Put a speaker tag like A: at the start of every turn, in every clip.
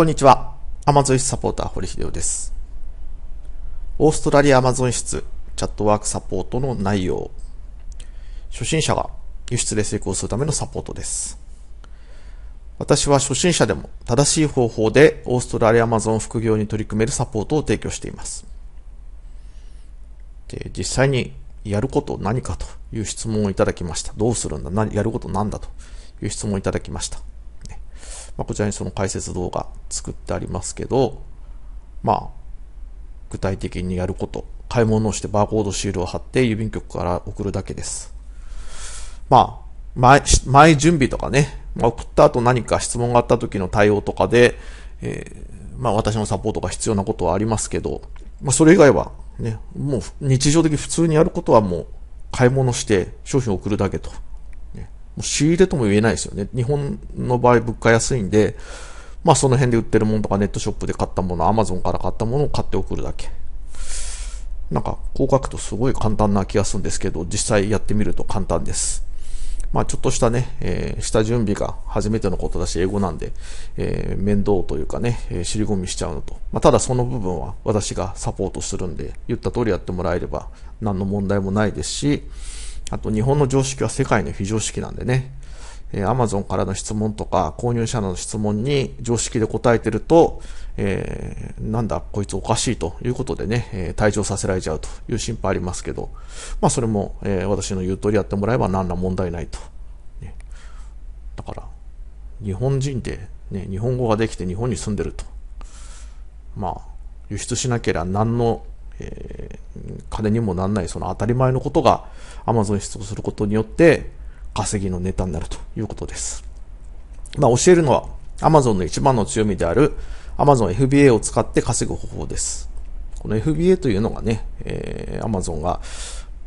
A: こんにちは。アマゾン室サポーター、堀秀夫です。オーストラリアアマゾン室チャットワークサポートの内容。初心者が輸出で成功するためのサポートです。私は初心者でも正しい方法でオーストラリアアマゾン副業に取り組めるサポートを提供しています。で実際にやること何かという質問をいただきました。どうするんだやることなんだという質問をいただきました。まあ、こちらにその解説動画作ってありますけど、まあ、具体的にやること、買い物をしてバーコードシールを貼って郵便局から送るだけです。まあ、前、前準備とかね、まあ、送った後何か質問があった時の対応とかで、えー、まあ私のサポートが必要なことはありますけど、まあそれ以外はね、もう日常的普通にやることはもう買い物して商品を送るだけと。仕入れとも言えないですよね。日本の場合物価安いんで、まあその辺で売ってるものとかネットショップで買ったもの、アマゾンから買ったものを買って送るだけ。なんかこう書くとすごい簡単な気がするんですけど、実際やってみると簡単です。まあちょっとしたね、えー、下準備が初めてのことだし、英語なんで、えー、面倒というかね、えー、尻込みしちゃうのと。まあただその部分は私がサポートするんで、言った通りやってもらえれば何の問題もないですし、あと日本の常識は世界の非常識なんでね、えー、Amazon からの質問とか、購入者の質問に常識で答えてると、えー、なんだ、こいつおかしいということでね、えー、退場させられちゃうという心配ありますけど、まあそれも、えー、私の言う通りやってもらえば何ら問題ないと。ね、だから、日本人で、ね、日本語ができて日本に住んでると。まあ、輸出しなければ何のえー、金にもなんないその当たり前のことが Amazon に出動することによって稼ぎのネタになるということです。まあ教えるのは Amazon の一番の強みである Amazon FBA を使って稼ぐ方法です。この FBA というのがね、えー、Amazon が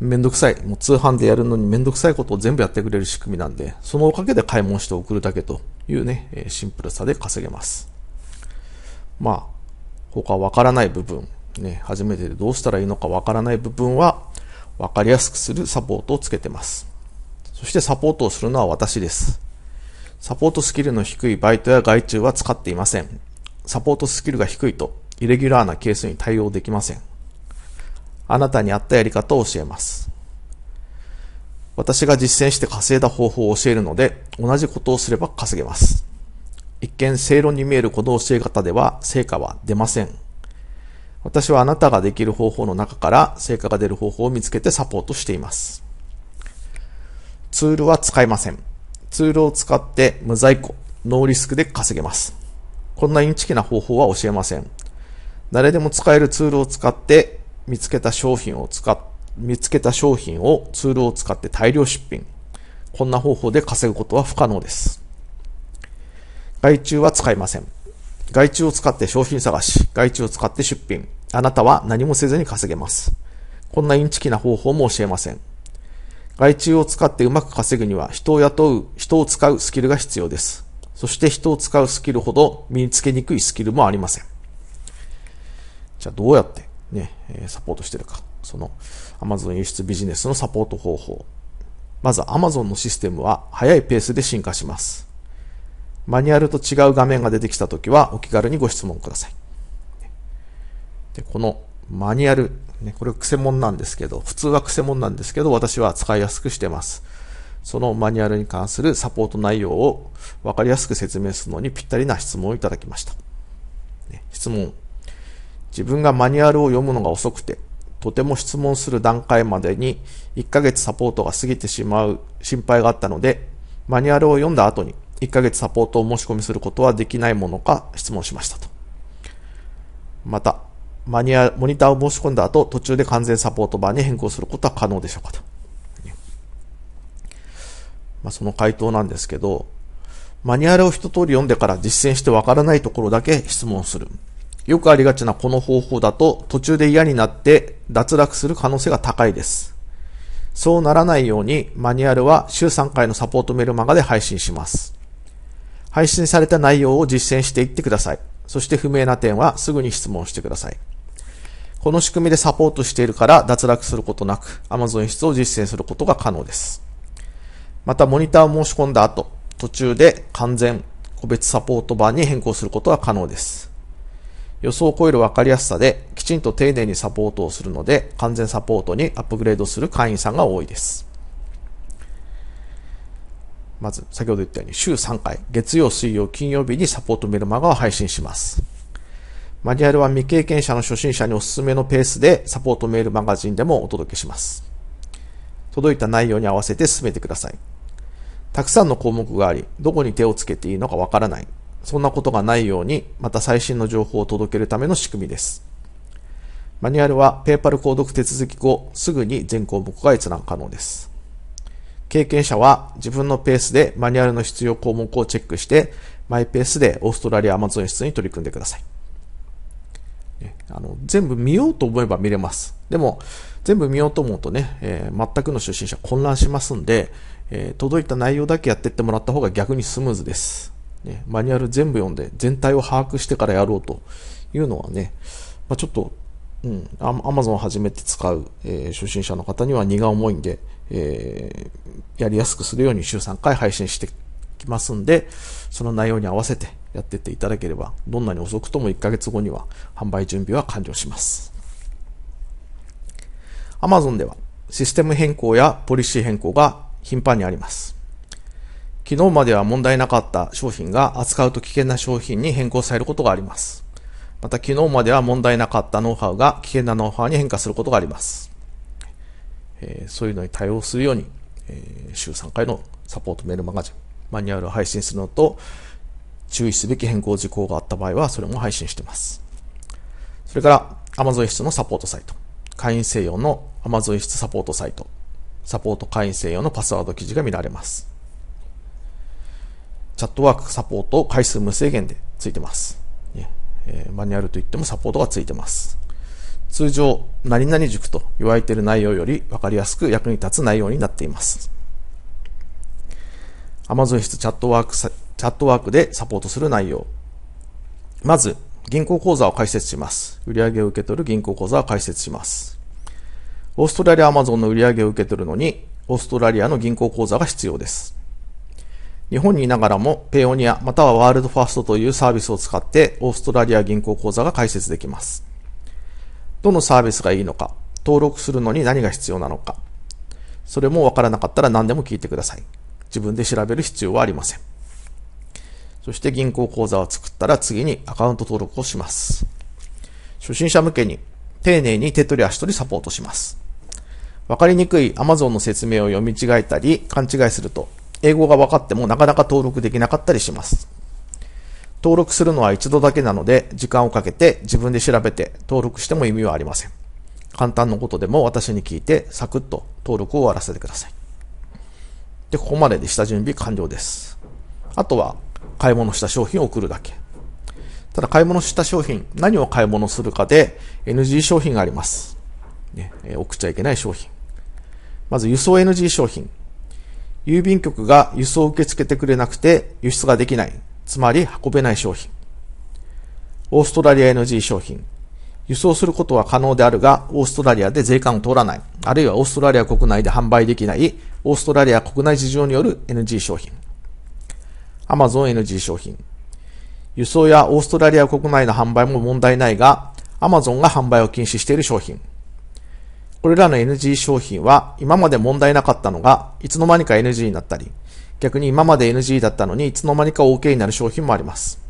A: めんどくさい、もう通販でやるのにめんどくさいことを全部やってくれる仕組みなんで、そのおかげで買い物して送るだけというね、シンプルさで稼げます。まあ、他わからない部分、ね、初めてでどうしたらいいのかわからない部分は、わかりやすくするサポートをつけてます。そしてサポートをするのは私です。サポートスキルの低いバイトや外注は使っていません。サポートスキルが低いと、イレギュラーなケースに対応できません。あなたに合ったやり方を教えます。私が実践して稼いだ方法を教えるので、同じことをすれば稼げます。一見正論に見えるこの教え方では成果は出ません。私はあなたができる方法の中から成果が出る方法を見つけてサポートしています。ツールは使いません。ツールを使って無在庫、ノーリスクで稼げます。こんなインチキな方法は教えません。誰でも使えるツールを使って見つけた商品を使っ、見つけた商品をツールを使って大量出品。こんな方法で稼ぐことは不可能です。外注は使いません。外注を使って商品探し、外注を使って出品。あなたは何もせずに稼げます。こんなインチキな方法も教えません。外注を使ってうまく稼ぐには人を雇う、人を使うスキルが必要です。そして人を使うスキルほど身につけにくいスキルもありません。じゃあどうやってね、サポートしてるか。その Amazon 輸出ビジネスのサポート方法。まず Amazon のシステムは速いペースで進化します。マニュアルと違う画面が出てきたときは、お気軽にご質問ください。でこのマニュアル、ね、これクセモンなんですけど、普通は癖セなんですけど、私は使いやすくしてます。そのマニュアルに関するサポート内容を分かりやすく説明するのにぴったりな質問をいただきました。ね、質問。自分がマニュアルを読むのが遅くて、とても質問する段階までに1ヶ月サポートが過ぎてしまう心配があったので、マニュアルを読んだ後に1ヶ月サポートを申し込みすることはできないものか質問しましたと。また、マニア、モニターを申し込んだ後、途中で完全サポート版に変更することは可能でしょうかと。まあ、その回答なんですけど、マニュアルを一通り読んでから実践してわからないところだけ質問する。よくありがちなこの方法だと途中で嫌になって脱落する可能性が高いです。そうならないようにマニュアルは週3回のサポートメルマガで配信します。配信された内容を実践していってください。そして不明な点はすぐに質問してください。この仕組みでサポートしているから脱落することなく Amazon 室を実践することが可能です。またモニターを申し込んだ後、途中で完全個別サポート版に変更することが可能です。予想を超える分かりやすさできちんと丁寧にサポートをするので完全サポートにアップグレードする会員さんが多いです。まず、先ほど言ったように週3回、月曜、水曜、金曜日にサポートメルマガを配信します。マニュアルは未経験者の初心者におすすめのペースでサポートメールマガジンでもお届けします。届いた内容に合わせて進めてください。たくさんの項目があり、どこに手をつけていいのかわからない。そんなことがないように、また最新の情報を届けるための仕組みです。マニュアルはペーパル購読手続き後、すぐに全項目が閲覧可能です。経験者は自分のペースでマニュアルの必要項目をチェックして、マイペースでオーストラリア・アマゾン室に取り組んでください。あの全部見ようと思えば見れます。でも、全部見ようと思うとね、えー、全くの初心者混乱しますんで、えー、届いた内容だけやってってもらった方が逆にスムーズです。ね、マニュアル全部読んで全体を把握してからやろうというのはね、まあ、ちょっとうん、アマゾン初めて使う、えー、初心者の方には荷が重いんで、えー、やりやすくするように週3回配信してきますんで、その内容に合わせてやってっていただければ、どんなに遅くとも1ヶ月後には販売準備は完了します。アマゾンではシステム変更やポリシー変更が頻繁にあります。昨日までは問題なかった商品が扱うと危険な商品に変更されることがあります。また昨日までは問題なかったノウハウが危険なノウハウに変化することがあります。えー、そういうのに対応するように、えー、週3回のサポートメールマガジン、マニュアルを配信するのと、注意すべき変更事項があった場合は、それも配信しています。それから、Amazon 室のサポートサイト。会員専用の Amazon 室サポートサイト。サポート会員専用のパスワード記事が見られます。チャットワークサポート回数無制限でついてます。えー、マニュアルといってもサポートがついてます。通常、何々塾と言われている内容より分かりやすく役に立つ内容になっています。Amazon 室チャットワーク、チャットワークでサポートする内容。まず、銀行口座を開設します。売上を受け取る銀行口座を開設します。オーストラリア Amazon の売上を受け取るのに、オーストラリアの銀行口座が必要です。日本にいながらもペオニアまたはワールドファーストというサービスを使ってオーストラリア銀行口座が開設できます。どのサービスがいいのか、登録するのに何が必要なのか、それもわからなかったら何でも聞いてください。自分で調べる必要はありません。そして銀行口座を作ったら次にアカウント登録をします。初心者向けに丁寧に手取り足取りサポートします。わかりにくい Amazon の説明を読み違えたり勘違いすると英語が分かってもなかなか登録できなかったりします。登録するのは一度だけなので、時間をかけて自分で調べて登録しても意味はありません。簡単なことでも私に聞いて、サクッと登録を終わらせてください。で、ここまでで下準備完了です。あとは、買い物した商品を送るだけ。ただ、買い物した商品、何を買い物するかで NG 商品があります。ね、送っちゃいけない商品。まず、輸送 NG 商品。郵便局が輸送を受け付けてくれなくて輸出ができない。つまり運べない商品。オーストラリア NG 商品。輸送することは可能であるが、オーストラリアで税関を通らない。あるいはオーストラリア国内で販売できない、オーストラリア国内事情による NG 商品。Amazon NG 商品。輸送やオーストラリア国内の販売も問題ないが、アマゾンが販売を禁止している商品。これらの NG 商品は今まで問題なかったのがいつの間にか NG になったり、逆に今まで NG だったのにいつの間にか OK になる商品もあります。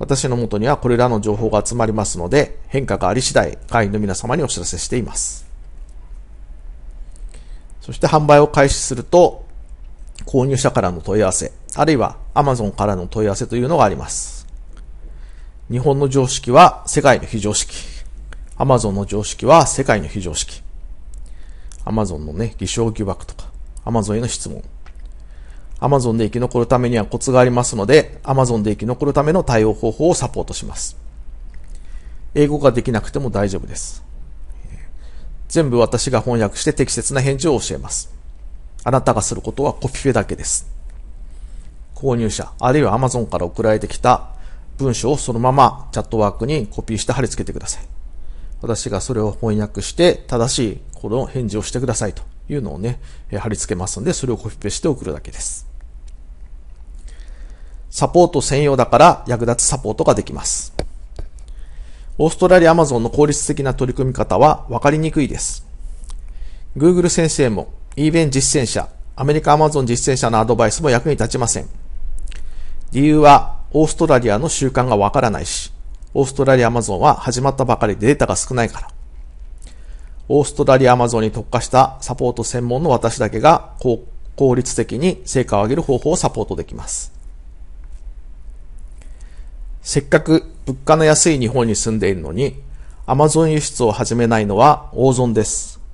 A: 私のもとにはこれらの情報が集まりますので、変化があり次第会員の皆様にお知らせしています。そして販売を開始すると、購入者からの問い合わせ、あるいは Amazon からの問い合わせというのがあります。日本の常識は世界の非常識。アマゾンの常識は世界の非常識。アマゾンのね、偽証疑惑とか、アマゾンへの質問。アマゾンで生き残るためにはコツがありますので、アマゾンで生き残るための対応方法をサポートします。英語ができなくても大丈夫です。全部私が翻訳して適切な返事を教えます。あなたがすることはコピペだけです。購入者、あるいはアマゾンから送られてきた文章をそのままチャットワークにコピーして貼り付けてください。私がそれを翻訳して正しいこの返事をしてくださいというのをね、貼り付けますので、それをコピペして送るだけです。サポート専用だから役立つサポートができます。オーストラリアアマゾンの効率的な取り組み方は分かりにくいです。Google 先生も、e v e n 実践者、アメリカアマゾン実践者のアドバイスも役に立ちません。理由は、オーストラリアの習慣がわからないし、オーストラリアアマゾンは始まったばかりでデータが少ないから。オーストラリアアマゾンに特化したサポート専門の私だけが効率的に成果を上げる方法をサポートできます。せっかく物価の安い日本に住んでいるのに、アマゾン輸出を始めないのは大損です。